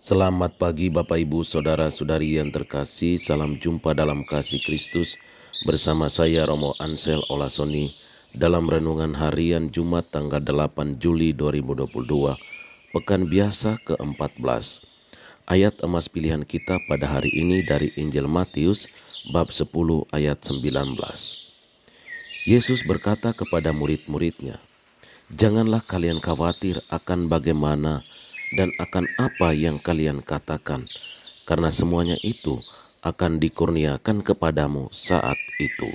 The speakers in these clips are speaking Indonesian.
Selamat pagi Bapak Ibu Saudara-saudari yang terkasih Salam jumpa dalam kasih Kristus Bersama saya Romo Ansel Olasoni Dalam Renungan Harian Jumat tanggal 8 Juli 2022 Pekan Biasa ke-14 Ayat emas pilihan kita pada hari ini dari Injil Matius Bab 10 ayat 19 Yesus berkata kepada murid-muridnya Janganlah kalian khawatir akan bagaimana dan akan apa yang kalian katakan, karena semuanya itu akan dikurniakan kepadamu saat itu.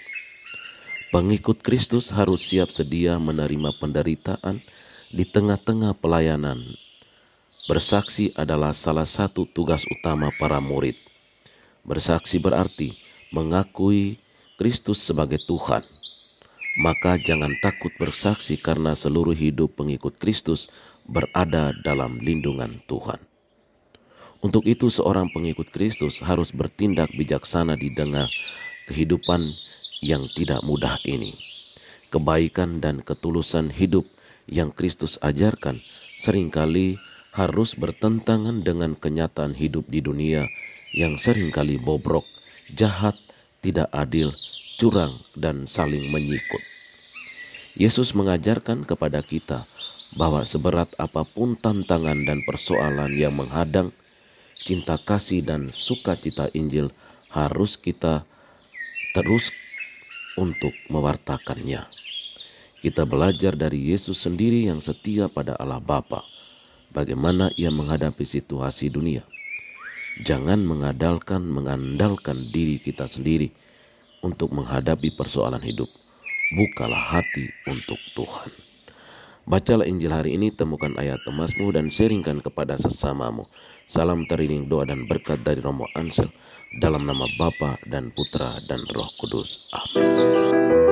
Pengikut Kristus harus siap sedia menerima penderitaan di tengah-tengah pelayanan. Bersaksi adalah salah satu tugas utama para murid. Bersaksi berarti mengakui Kristus sebagai Tuhan. Maka jangan takut bersaksi karena seluruh hidup pengikut Kristus berada dalam lindungan Tuhan. Untuk itu seorang pengikut Kristus harus bertindak bijaksana di tengah kehidupan yang tidak mudah ini. Kebaikan dan ketulusan hidup yang Kristus ajarkan seringkali harus bertentangan dengan kenyataan hidup di dunia yang seringkali bobrok, jahat, tidak adil, curang, dan saling menyikut. Yesus mengajarkan kepada kita bahwa seberat apapun tantangan dan persoalan yang menghadang, cinta kasih dan sukacita Injil harus kita terus untuk mewartakannya. Kita belajar dari Yesus sendiri yang setia pada Allah Bapa, bagaimana ia menghadapi situasi dunia. Jangan mengandalkan mengandalkan diri kita sendiri untuk menghadapi persoalan hidup. Bukalah hati untuk Tuhan. Bacalah Injil hari ini, temukan ayat temasmu dan sharingkan kepada sesamamu. Salam teriring doa dan berkat dari Romo Ansel dalam nama Bapa dan Putra dan Roh Kudus. Amin.